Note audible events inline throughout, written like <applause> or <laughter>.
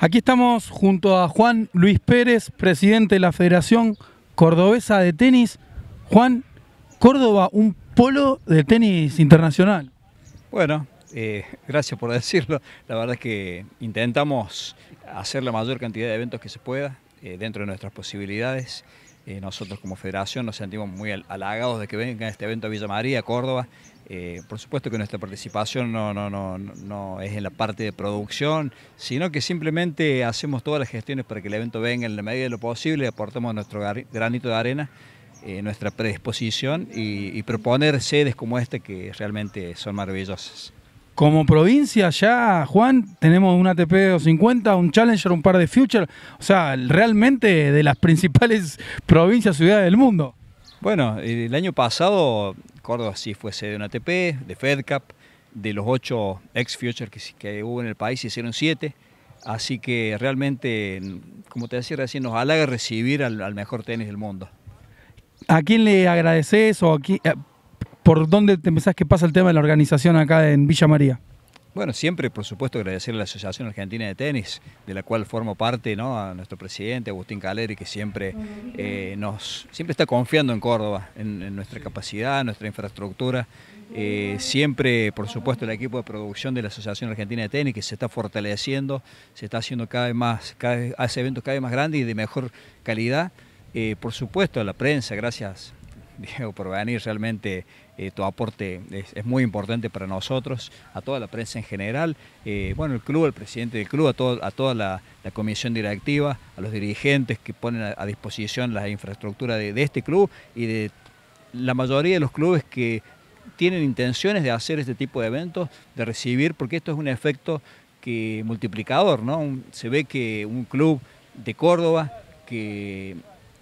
Aquí estamos junto a Juan Luis Pérez, presidente de la Federación Cordobesa de Tenis. Juan, Córdoba, un polo de tenis internacional. Bueno, eh, gracias por decirlo. La verdad es que intentamos hacer la mayor cantidad de eventos que se pueda eh, dentro de nuestras posibilidades. Eh, nosotros como federación nos sentimos muy halagados de que venga este evento a Villa María, Córdoba. Eh, por supuesto que nuestra participación no, es en la parte de producción, sino que simplemente hacemos todas las gestiones para que el evento venga en la medida de lo posible, aportamos nuestro granito de arena, eh, nuestra predisposición y, y proponer sedes como esta que realmente son maravillosas. Como provincia ya, Juan, tenemos un ATP 250, un Challenger, un par de Future, o sea, realmente de las principales <laughs> provincias, ciudades del mundo. Bueno, el año pasado Córdoba sí fue sede de un ATP, de FedCap, de los ocho ex Future que, hubo en el país se hicieron siete, así que realmente, como te decía recién, nos halaga recibir al, al mejor tenis del mundo. ¿A quién le agradeces o a quién, por dónde te pensás que pasa el tema de la organización acá en Villa María? Bueno, siempre, por supuesto, agradecer a la Asociación Argentina de Tenis, de la cual formo parte, ¿no? A nuestro presidente, Agustín Caleri, que siempre eh, nos, siempre está confiando en Córdoba, en, nuestra capacidad, nuestra infraestructura. Eh, siempre, por supuesto, el equipo de producción de la Asociación Argentina de Tenis, que se está fortaleciendo, se está haciendo cada vez más, cada hace eventos cada vez más grandes y de mejor calidad. Eh, por supuesto, a la prensa, gracias <laughs> Diego, por venir. Realmente eh, tu aporte es, muy importante para nosotros, a toda la prensa en general, eh, bueno, el club, el presidente del club, a, toda la, comisión directiva, a los dirigentes que ponen a, disposición la infraestructura de, este club y de la mayoría de los clubes que tienen intenciones de hacer este tipo de eventos, de recibir, porque esto es un efecto que multiplicador, ¿no? se ve que un club de Córdoba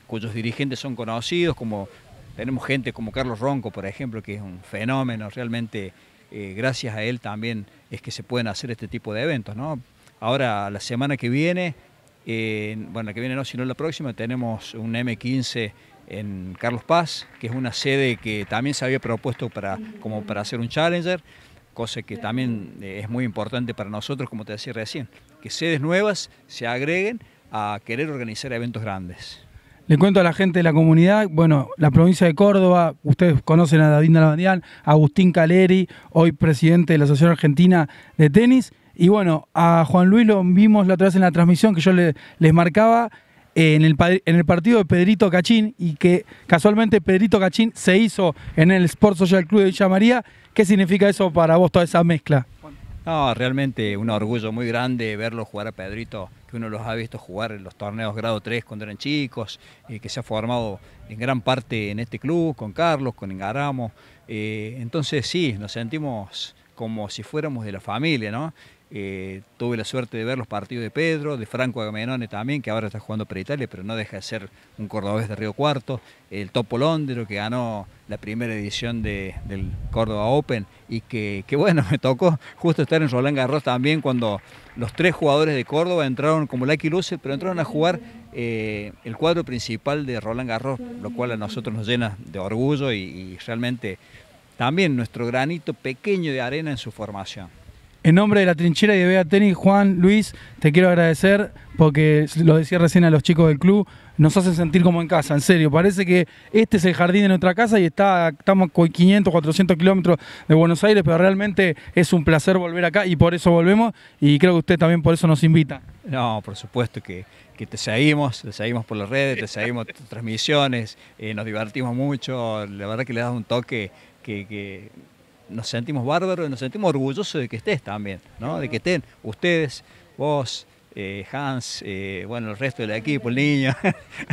cuyos dirigentes son conocidos como tenemos gente como Carlos Ronco, por ejemplo, que es un fenómeno, realmente eh, gracias a él también es que se pueden hacer este tipo de eventos, Ahora, la semana que viene, bueno, la que viene no, sino la próxima, tenemos un M15 en Carlos Paz, que es una sede que también se había propuesto para, como para hacer un Challenger, cosa que también eh, es muy importante para nosotros, como te decía recién, que sedes nuevas se agreguen a querer organizar eventos grandes. Le cuento a la gente de la comunidad, bueno, la provincia de Córdoba, ustedes conocen a David a Agustín Caleri, hoy presidente de la Asociación Argentina de Tenis. Y bueno, a Juan Luis lo vimos la otra vez en la transmisión que yo les marcaba eh, en el, en el partido de Pedrito Cachín y que casualmente Pedrito Cachín se hizo en el Sport Social Club de Villa María. ¿Qué significa eso para vos toda esa mezcla? No, realmente un orgullo muy grande verlo jugar a Pedrito, que uno los ha visto jugar en los torneos grado 3 cuando eran chicos, eh, que se ha formado en gran parte en este club, con Carlos, con Ingaramo. Eh, entonces sí, nos sentimos como si fuéramos de la familia, ¿no? Eh, tuve la suerte de ver los partidos de Pedro, de Franco Agamenone también, que ahora está jugando para Italia, pero no deja de ser un cordobés de Río Cuarto. El Topo Londero, que ganó la primera edición del Córdoba Open y que, bueno, <laughs> me tocó justo estar en Roland Garros también cuando los tres jugadores de Córdoba entraron como Lucky Luce, pero entraron a jugar eh, el cuadro principal de Roland Garros, lo cual a nosotros nos llena de orgullo y realmente también nuestro granito pequeño de arena en su formación. En nombre de la trinchera y de Bea Tenis, Juan, Luis, te quiero agradecer porque lo decía recién a los chicos del club, nos hacen sentir como en casa, en serio. Parece que este es el jardín de nuestra casa y está, estamos con 500, 400 kilómetros de Buenos Aires, pero realmente es un placer volver acá y por eso volvemos y creo que usted también por eso nos invita. No, por supuesto que, te seguimos, te seguimos por las redes, te seguimos transmisiones, eh, nos divertimos mucho, la verdad que le das un toque que nos sentimos bárbaros, y nos sentimos orgullosos de que estés también, ¿no? De que estén ustedes, vos, eh, Hans, eh, bueno, el resto del equipo, el niño,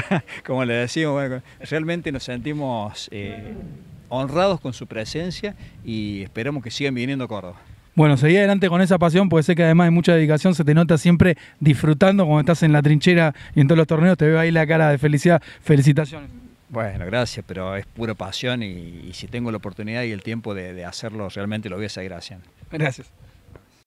<laughs> como le decimos, realmente nos sentimos eh, honrados con su presencia y esperamos que sigan viniendo a Córdoba. Bueno, seguí adelante con esa pasión, porque sé que además de mucha dedicación se te nota siempre disfrutando cuando estás en la trinchera y en todos los torneos, te veo ahí la cara de felicidad. Felicitaciones. Bueno, gracias, pero es pura pasión y, si tengo la oportunidad y el tiempo de, de hacerlo, realmente lo voy a seguir haciendo. Gracias.